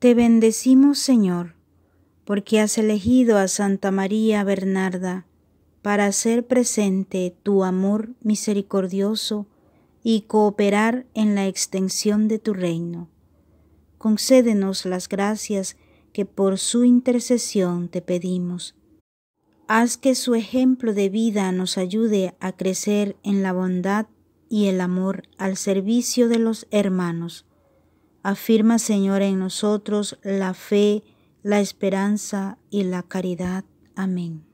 Te bendecimos, Señor, porque has elegido a Santa María Bernarda para hacer presente tu amor misericordioso y cooperar en la extensión de tu reino. Concédenos las gracias que por su intercesión te pedimos. Haz que su ejemplo de vida nos ayude a crecer en la bondad y el amor al servicio de los hermanos Afirma, Señor, en nosotros la fe, la esperanza y la caridad. Amén.